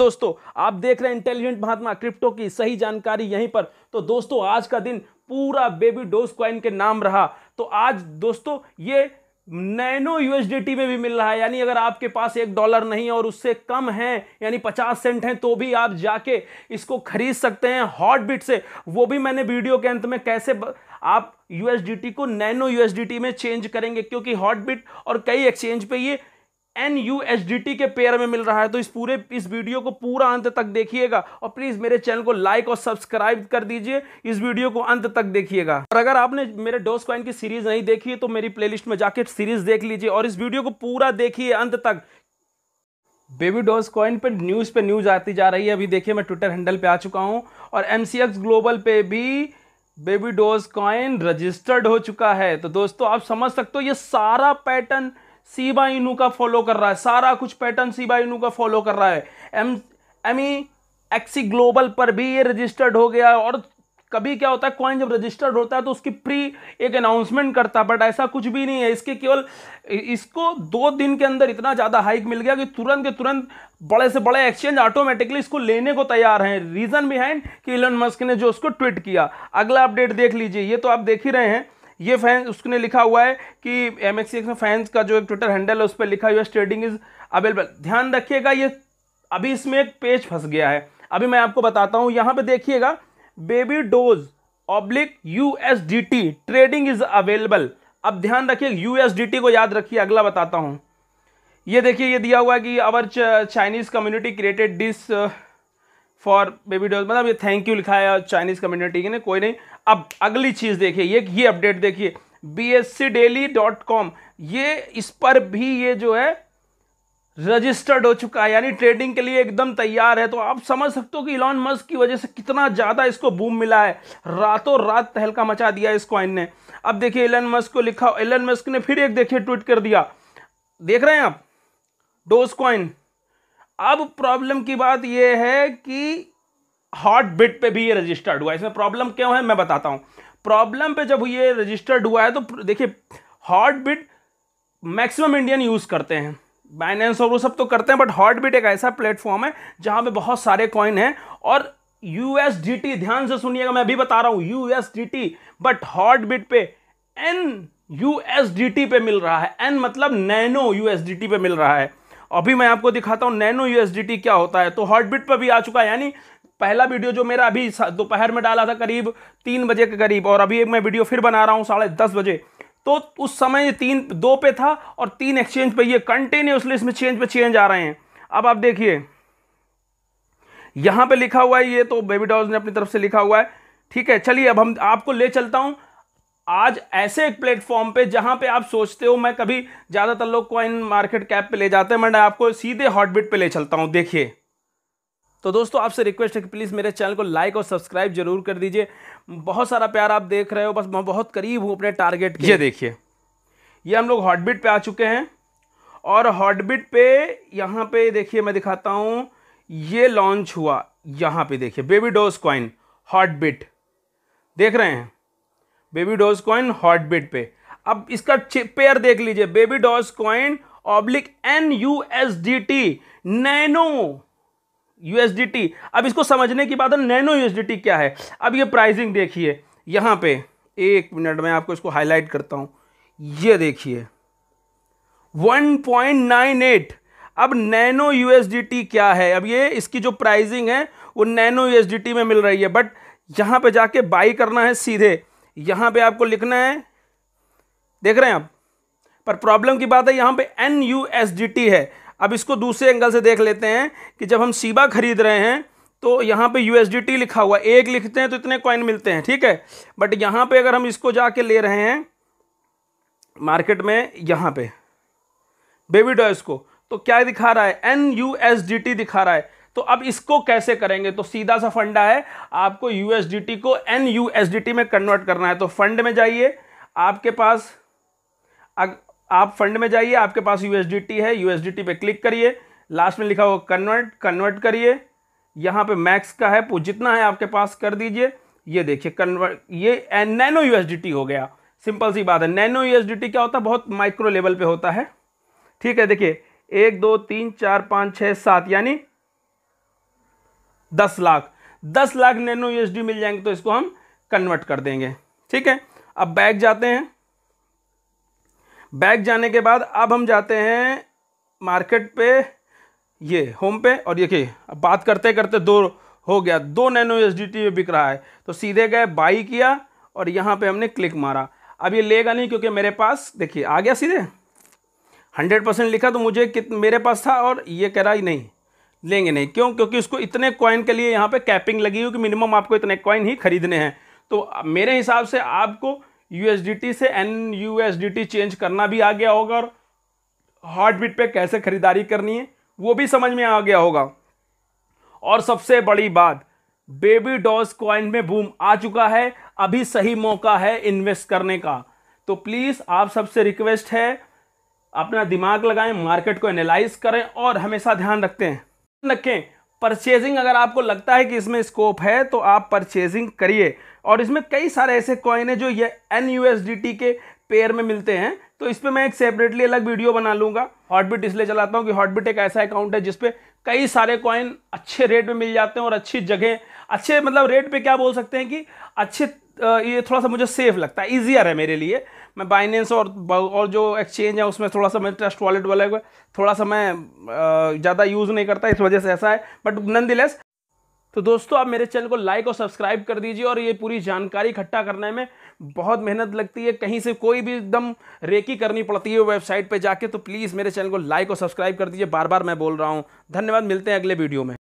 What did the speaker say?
दोस्तों आप देख रहे हैं इंटेलिजेंट महात्मा क्रिप्टो की सही जानकारी यहीं पर तो दोस्तों आज का दिन पूरा बेबी डोज क्वाइन के नाम रहा तो आज दोस्तों ये नैनो यूएसडीटी में भी मिल रहा है यानी अगर आपके पास एक डॉलर नहीं और उससे कम है यानी पचास सेंट हैं तो भी आप जाके इसको खरीद सकते हैं हॉट बिट से वो भी मैंने वीडियो के अंत में कैसे ब... आप यूएसडीटी को नैनो यूएसडीटी में चेंज करेंगे क्योंकि हॉट बिट और कई एक्सचेंज पे ये N U H D T के पेयर में मिल रहा है तो इस पूरे इस वीडियो को पूरा अंत तक देखिएगा और प्लीज़ मेरे चैनल को लाइक और सब्सक्राइब कर दीजिए इस वीडियो को अंत तक देखिएगा और अगर आपने मेरे डोज कॉइन की सीरीज़ नहीं देखी है तो मेरी प्लेलिस्ट में जाके सीरीज़ देख लीजिए और इस वीडियो को पूरा देखिए अंत तक बेबी डोज कॉइन पर न्यूज़ पे न्यूज़ आती जा रही है अभी देखिए मैं ट्विटर हैंडल पर आ चुका हूँ और एम ग्लोबल पे भी बेबी डोज कॉइन रजिस्टर्ड हो चुका है तो दोस्तों आप समझ सकते हो ये सारा पैटर्न सी बाई इनू का फॉलो कर रहा है सारा कुछ पैटर्न सी बाई इनू का फॉलो कर रहा है M M E X C Global पर भी ये रजिस्टर्ड हो गया और कभी क्या होता है कॉइन जब रजिस्टर्ड होता है तो उसकी प्री एक अनाउंसमेंट करता है बट ऐसा कुछ भी नहीं है इसके केवल इसको दो दिन के अंदर इतना ज़्यादा हाइक मिल गया कि तुरंत के तुरंत बड़े से बड़े एक्सचेंज ऑटोमेटिकली इसको लेने को तैयार हैं रीज़न बिहाइंड कि इलन मस्क ने जो उसको ट्वीट किया अगला अपडेट देख लीजिए ये तो आप देख ही रहे हैं ये फैंस उसने लिखा हुआ है कि एम में फैंस का जो एक ट्विटर हैंडल है उस पर लिखा हुआ ट्रेडिंग इज अवेलेबल ध्यान रखिएगा ये अभी इसमें एक पेज फंस गया है अभी मैं आपको बताता हूँ यहाँ पे देखिएगा Baby Doge oblique U trading is available अब ध्यान रखिए यू को याद रखिए अगला बताता हूँ ये देखिए ये दिया हुआ है कि our Chinese community created this for baby doll मतलब ये थैंक यू लिखा है चाइनीज़ कम्युनिटी ने कोई नहीं अब अगली चीज़ देखिए ये ये अपडेट देखिए B S C daily dot com ये इस पर भी ये जो है रजिस्टर्ड हो चुका है यानी ट्रेडिंग के लिए एकदम तैयार है तो आप समझ सकते हो कि इलॉन मस्क की वजह से कितना ज़्यादा इसको बूम मिला है रातों रात तहलका मचा दिया इस कॉइन ने अब देखिए एलन मस्क को लिखा एलन मस्क ने फिर एक देखिए ट्वीट कर दिया देख रहे हैं आप डोज कॉइन अब प्रॉब्लम की बात यह है कि हॉट बिट पे भी ये रजिस्टर्ड हुआ इसमें प्रॉब्लम क्यों है मैं बताता हूँ प्रॉब्लम पे जब ये रजिस्टर्ड हुआ है तो देखिए Hotbit maximum Indian use करते हैं बाइनेंस और वो सब तो करते हैं बट हॉट बिट एक ऐसा प्लेटफॉर्म है जहाँ पे बहुत सारे कॉइन हैं और यूएसडीटी ध्यान से सुनिएगा मैं अभी बता रहा हूँ यूएसडीटी बट हॉट बिट पे एन यूएसडीटी पे मिल रहा है एन मतलब नैनो यूएसडीटी पे मिल रहा है अभी मैं आपको दिखाता हूँ नैनो यूएसडीटी क्या होता है तो हॉट बिट पर भी आ चुका है यानी पहला वीडियो जो मेरा अभी दोपहर में डाला था करीब तीन बजे के करीब और अभी एक मैं वीडियो फिर बना रहा हूँ साढ़े दस बजे तो उस समय ये तीन दो पे था और तीन एक्सचेंज पे ये कंटिन्यूसली इसमें चेंज पे चेंज आ रहे हैं अब आप देखिए यहाँ पे लिखा हुआ है ये तो बेबी डॉल्स ने अपनी तरफ से लिखा हुआ है ठीक है चलिए अब हम आपको ले चलता हूँ आज ऐसे एक प्लेटफॉर्म पे जहां पे आप सोचते हो मैं कभी ज़्यादातर लोग कॉइन मार्केट कैप पे ले जाते हैं मैं आपको सीधे हॉटबिट पे ले चलता हूं देखिए तो दोस्तों आपसे रिक्वेस्ट है कि प्लीज़ मेरे चैनल को लाइक और सब्सक्राइब जरूर कर दीजिए बहुत सारा प्यार आप देख रहे हो बस मैं बहुत करीब हूँ अपने टारगेट ये देखिए ये हम लोग हॉटबिट पे आ चुके हैं और हॉटबिट पे यहाँ पे देखिए मैं दिखाता हूँ ये लॉन्च हुआ यहाँ पे देखिए बेबी डोज कॉइन हॉटबिट देख रहे हैं बेबी डॉज कॉइन हॉटबिट पे अब इसका पेयर देख लीजिए Baby Doge Coin oblique N U S D T nano USDT अब इसको समझने की बात है नैनो टी क्या है अब ये प्राइसिंग देखिए यहाँ पे एक मिनट में आपको इसको हाईलाइट करता हूँ ये देखिए 1.98 अब नैनो टी क्या है अब ये इसकी जो प्राइसिंग है वो नैनो टी में मिल रही है बट यहाँ पे जाके बाई करना है सीधे यहां पे आपको लिखना है देख रहे हैं आप पर प्रॉब्लम की बात है यहां पे N U S D T है अब इसको दूसरे एंगल से देख लेते हैं कि जब हम सीबा खरीद रहे हैं तो यहां पे यू लिखा हुआ एक लिखते हैं तो इतने कॉइन मिलते हैं ठीक है बट यहां पे अगर हम इसको जाके ले रहे हैं मार्केट में यहां पर बेबी डॉयस को तो क्या दिखा रहा है N U S D T दिखा रहा है तो अब इसको कैसे करेंगे तो सीधा सा फंडा है आपको यूएसडीटी को एन यूएसडीटी में कन्वर्ट करना है तो फंड में जाइए आपके पास अग, आप फंड में जाइए आपके पास यूएसडीटी है यूएसडीटी पे क्लिक करिए लास्ट में लिखा हुआ कन्वर्ट कन्वर्ट करिए यहाँ पे मैक्स का है जितना है आपके पास कर दीजिए ये देखिए कन्वर्ट ये नैनो यूएसडीटी हो गया सिंपल सी बात है नैनो यूएसडीटी क्या होता है बहुत माइक्रो लेवल पे होता है ठीक है देखिए एक दो तीन चार पाँच छः सात यानी दस लाख दस लाख नैनो यूएसडी मिल जाएंगे तो इसको हम कन्वर्ट कर देंगे ठीक है अब बैग जाते हैं बैग जाने के बाद अब हम जाते हैं मार्केट पे ये होम पे और देखिए अब बात करते करते दो हो गया दो नैनो एस डी बिक रहा है तो सीधे गए बाई किया और यहाँ पे हमने क्लिक मारा अब ये लेगा नहीं क्योंकि मेरे पास देखिए आ गया सीधे हंड्रेड परसेंट लिखा तो मुझे कित मेरे पास था और ये कह रहा ही नहीं लेंगे नहीं क्यों क्योंकि उसको इतने कॉइन के लिए यहाँ पे कैपिंग लगी हुई कि मिनिमम आपको इतने कॉइन ही खरीदने हैं तो मेरे हिसाब से आपको यू से एन यू चेंज करना भी आ गया होगा और हार्ट बीट पर कैसे खरीदारी करनी है वो भी समझ में आ गया होगा और सबसे बड़ी बात बेबी डॉज कॉइन में बूम आ चुका है अभी सही मौका है इन्वेस्ट करने का तो प्लीज़ आप सबसे रिक्वेस्ट है अपना दिमाग लगाएं मार्केट को एनालाइज करें और हमेशा ध्यान रखते हैं रखें परचेजिंग अगर आपको लगता है कि इसमें स्कोप है तो आप परचेजिंग करिए और इसमें कई सारे ऐसे कॉइन है जो ये एन के पेयर में मिलते हैं तो इस पर मैं एक सेपरेटली अलग वीडियो बना लूंगा हॉटबिट इसलिए चलाता हूँ कि हॉटबिट एक ऐसा अकाउंट है जिसपे कई सारे कॉइन अच्छे रेट में मिल जाते हैं और अच्छी जगह अच्छे मतलब रेट पे क्या बोल सकते हैं कि अच्छे ये थोड़ा सा मुझे सेफ लगता है ईजियर है मेरे लिए मैं बाइनेंस और और जो एक्सचेंज है उसमें थोड़ा सा मैं ट्रस्ट वॉलेट वाले थोड़ा सा मैं ज़्यादा यूज़ नहीं करता इस वजह से ऐसा है बट दिलेस तो दोस्तों आप मेरे चैनल को लाइक और सब्सक्राइब कर दीजिए और ये पूरी जानकारी इकट्ठा करने में बहुत मेहनत लगती है कहीं से कोई भी एकदम रेकी करनी पड़ती है वेबसाइट पे जाके तो प्लीज़ मेरे चैनल को लाइक और सब्सक्राइब कर दीजिए बार बार मैं बोल रहा हूँ धन्यवाद मिलते हैं अगले वीडियो में